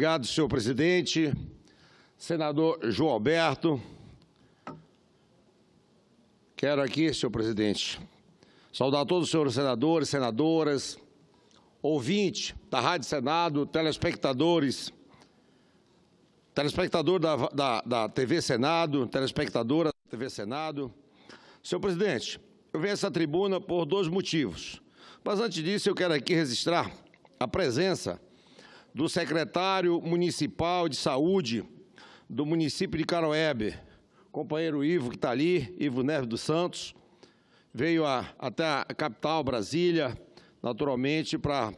Obrigado, senhor presidente. Senador João Alberto. Quero aqui, senhor presidente, saudar todos os senhores senadores, senadoras, ouvinte da Rádio Senado, telespectadores, telespectador da, da, da TV Senado, telespectadora da TV Senado. Senhor presidente, eu venho a essa tribuna por dois motivos. Mas antes disso, eu quero aqui registrar a presença do secretário municipal de saúde do município de Caroebe, companheiro Ivo que está ali, Ivo Neves dos Santos, veio a, até a capital, Brasília, naturalmente, para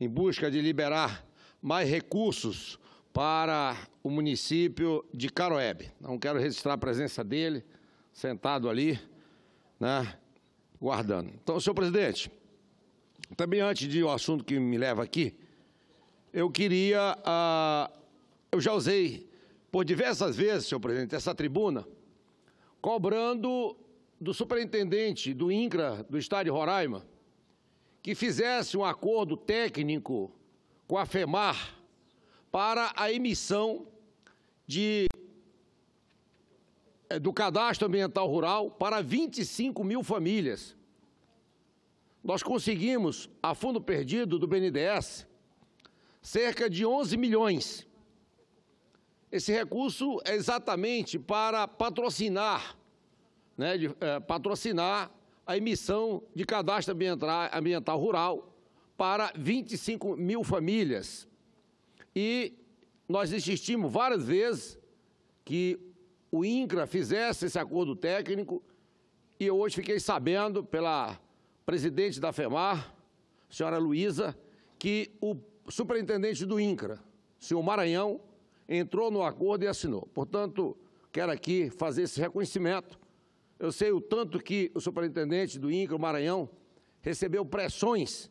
em busca de liberar mais recursos para o município de Caroebe. Não quero registrar a presença dele, sentado ali, né, guardando. Então, senhor presidente, também antes de o um assunto que me leva aqui, eu queria. Ah, eu já usei por diversas vezes, senhor presidente, essa tribuna, cobrando do superintendente do INCRA do estado de Roraima que fizesse um acordo técnico com a FEMAR para a emissão de eh, do cadastro ambiental rural para 25 mil famílias. Nós conseguimos, a fundo perdido do BNDES, cerca de 11 milhões. Esse recurso é exatamente para patrocinar, né, de, é, patrocinar a emissão de cadastro ambiental, ambiental rural para 25 mil famílias. E nós insistimos várias vezes que o INCRA fizesse esse acordo técnico e eu hoje fiquei sabendo pela presidente da FEMAR, senhora Luísa, que o superintendente do INCRA, senhor Maranhão, entrou no acordo e assinou. Portanto, quero aqui fazer esse reconhecimento. Eu sei o tanto que o superintendente do INCRA, Maranhão, recebeu pressões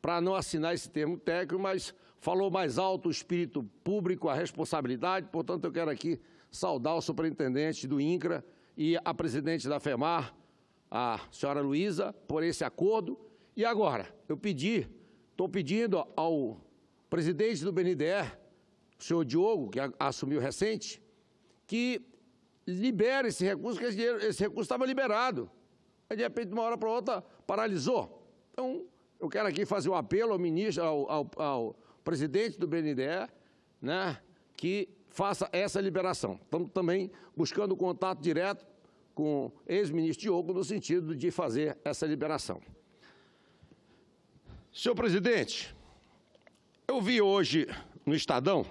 para não assinar esse termo técnico, mas falou mais alto o espírito público, a responsabilidade. Portanto, eu quero aqui saudar o superintendente do INCRA e a presidente da FEMAR, a senhora Luísa, por esse acordo. E agora, eu pedi, estou pedindo ao presidente do BNDE, o senhor Diogo, que assumiu recente, que libera esse recurso, que esse, esse recurso estava liberado. Aí, de repente, de uma hora para outra, paralisou. Então, eu quero aqui fazer um apelo ao ministro, ao, ao, ao presidente do BNDE, né, que faça essa liberação. Estamos também buscando contato direto com o ex-ministro Diogo no sentido de fazer essa liberação. Senhor presidente, eu vi hoje no Estadão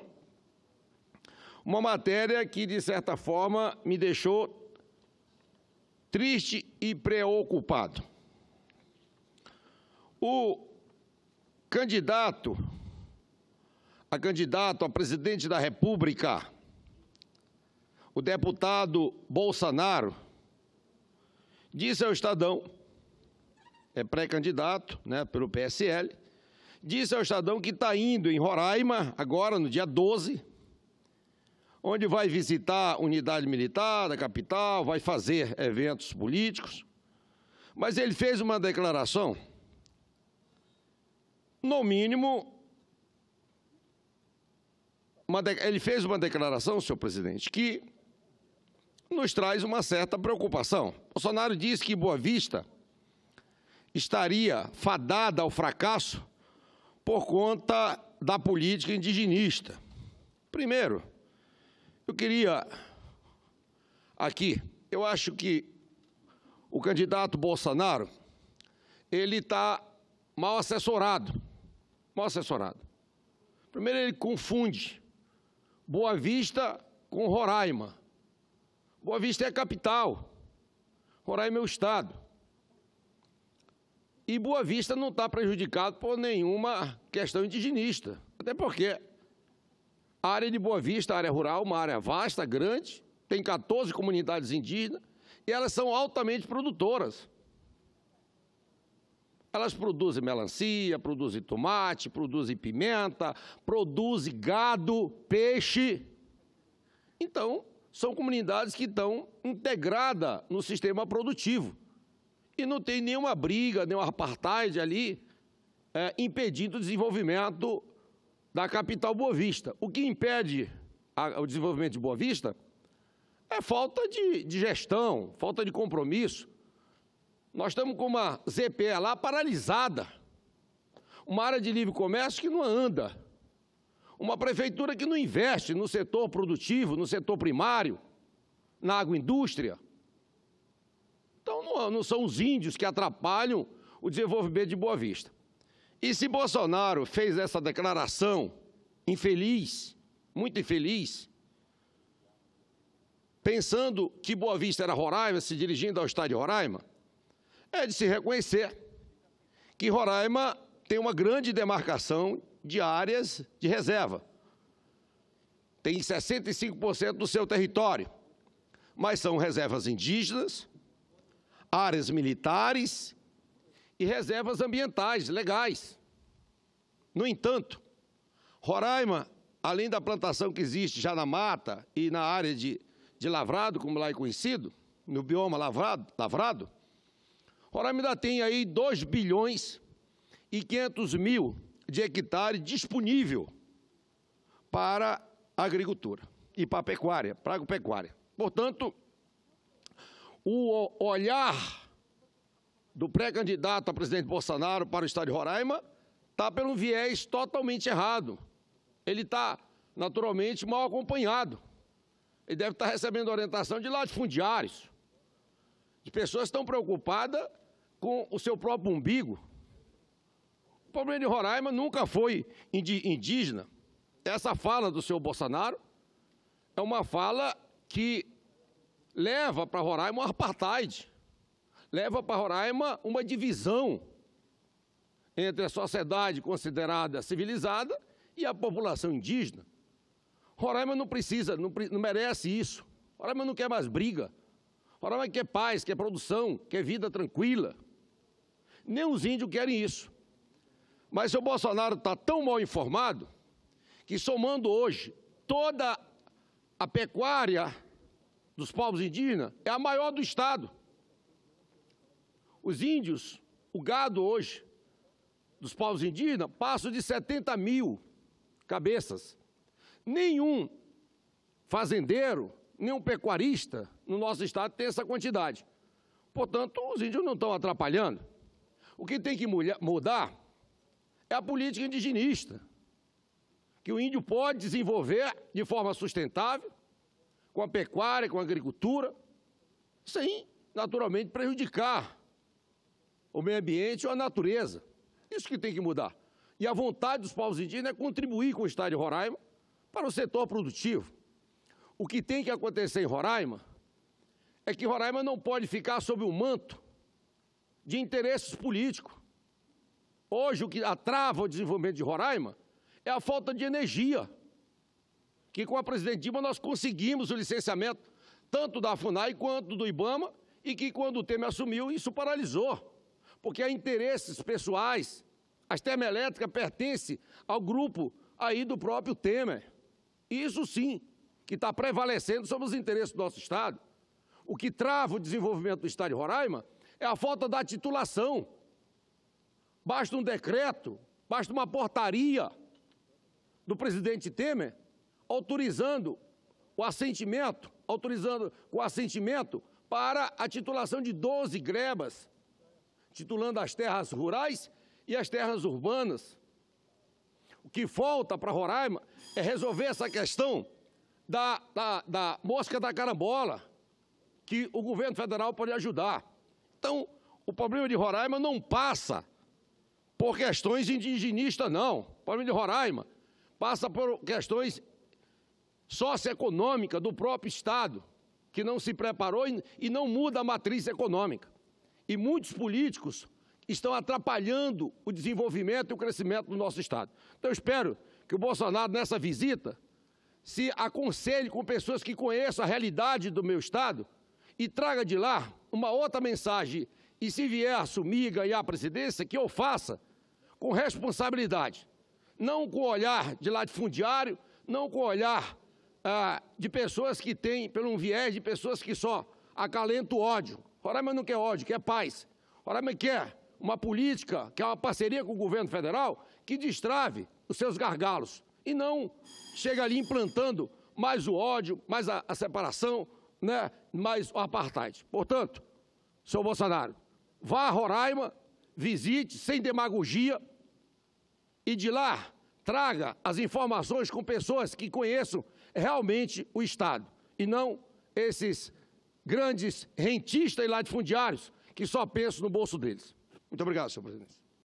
uma matéria que, de certa forma, me deixou triste e preocupado. O candidato a candidato a presidente da República, o deputado Bolsonaro, disse ao Estadão, é pré-candidato né, pelo PSL, disse ao Estadão que está indo em Roraima, agora no dia 12, onde vai visitar a unidade militar da capital, vai fazer eventos políticos. Mas ele fez uma declaração, no mínimo, de... ele fez uma declaração, senhor presidente, que nos traz uma certa preocupação. Bolsonaro disse que Boa Vista estaria fadada ao fracasso por conta da política indigenista. Primeiro, eu queria aqui, eu acho que o candidato Bolsonaro, ele está mal assessorado, mal assessorado. Primeiro ele confunde Boa Vista com Roraima. Boa Vista é a capital, Roraima é o estado. E Boa Vista não está prejudicado por nenhuma questão indigenista. Até porque a área de Boa Vista, a área rural, uma área vasta, grande, tem 14 comunidades indígenas e elas são altamente produtoras. Elas produzem melancia, produzem tomate, produzem pimenta, produzem gado, peixe. Então, são comunidades que estão integradas no sistema produtivo. E não tem nenhuma briga, nenhum apartheid ali é, impedindo o desenvolvimento da capital Boa Vista. O que impede a, o desenvolvimento de Boa Vista é falta de, de gestão, falta de compromisso. Nós estamos com uma ZPE lá paralisada, uma área de livre comércio que não anda, uma prefeitura que não investe no setor produtivo, no setor primário, na agroindústria não, não são os índios que atrapalham o desenvolvimento de Boa Vista. E se Bolsonaro fez essa declaração infeliz, muito infeliz, pensando que Boa Vista era Roraima, se dirigindo ao estado de Roraima, é de se reconhecer que Roraima tem uma grande demarcação de áreas de reserva. Tem 65% do seu território, mas são reservas indígenas, áreas militares e reservas ambientais legais. No entanto, Roraima, além da plantação que existe já na mata e na área de, de lavrado, como lá é conhecido, no bioma lavrado, lavrado Roraima ainda tem aí 2 bilhões e 500 mil de hectares disponível para agricultura e para pecuária, para agropecuária. Portanto, o olhar do pré-candidato a presidente Bolsonaro para o estado de Roraima está pelo viés totalmente errado. Ele está, naturalmente, mal acompanhado. Ele deve estar tá recebendo orientação de latifundiários, de pessoas que estão preocupadas com o seu próprio umbigo. O problema de Roraima nunca foi indígena. Essa fala do senhor Bolsonaro é uma fala que leva para Roraima um apartheid, leva para Roraima uma divisão entre a sociedade considerada civilizada e a população indígena. Roraima não precisa, não, não merece isso. Roraima não quer mais briga. Roraima quer paz, quer produção, quer vida tranquila. Nem os índios querem isso. Mas o Bolsonaro está tão mal informado que, somando hoje toda a pecuária dos povos indígenas é a maior do Estado. Os índios, o gado hoje dos povos indígenas passa de 70 mil cabeças. Nenhum fazendeiro, nenhum pecuarista no nosso estado tem essa quantidade. Portanto, os índios não estão atrapalhando. O que tem que mudar é a política indigenista, que o índio pode desenvolver de forma sustentável, com a pecuária, com a agricultura, sem naturalmente prejudicar o meio ambiente ou a natureza. Isso que tem que mudar. E a vontade dos povos indígenas é contribuir com o Estado de Roraima para o setor produtivo. O que tem que acontecer em Roraima é que Roraima não pode ficar sob o manto de interesses políticos. Hoje, o que atrava o desenvolvimento de Roraima é a falta de energia que com a presidente Dilma nós conseguimos o licenciamento tanto da FUNAI quanto do IBAMA e que quando o Temer assumiu isso paralisou, porque há interesses pessoais. A termoelétrica pertence ao grupo aí do próprio Temer. Isso sim, que está prevalecendo sobre os interesses do nosso Estado. O que trava o desenvolvimento do Estado de Roraima é a falta da titulação. Basta um decreto, basta uma portaria do presidente Temer autorizando o assentimento, autorizando com assentimento para a titulação de 12 grebas, titulando as terras rurais e as terras urbanas. O que falta para Roraima é resolver essa questão da, da, da mosca da carambola, que o governo federal pode ajudar. Então, o problema de Roraima não passa por questões indigenistas, não. O problema de Roraima passa por questões socioeconômica do próprio Estado, que não se preparou e não muda a matriz econômica. E muitos políticos estão atrapalhando o desenvolvimento e o crescimento do nosso Estado. Então, eu espero que o Bolsonaro, nessa visita, se aconselhe com pessoas que conheçam a realidade do meu Estado e traga de lá uma outra mensagem. E se vier assumir e ganhar a presidência, que eu faça com responsabilidade, não com olhar de latifundiário, não com olhar ah, de pessoas que têm, pelo um viés de pessoas que só acalentam o ódio. Roraima não quer ódio, quer paz. Roraima quer uma política, que é uma parceria com o governo federal, que destrave os seus gargalos e não chega ali implantando mais o ódio, mais a, a separação, né, mais o apartheid. Portanto, senhor Bolsonaro, vá a Roraima, visite sem demagogia e de lá traga as informações com pessoas que conheçam realmente o Estado e não esses grandes rentistas e latifundiários que só pensam no bolso deles. Muito obrigado, senhor presidente.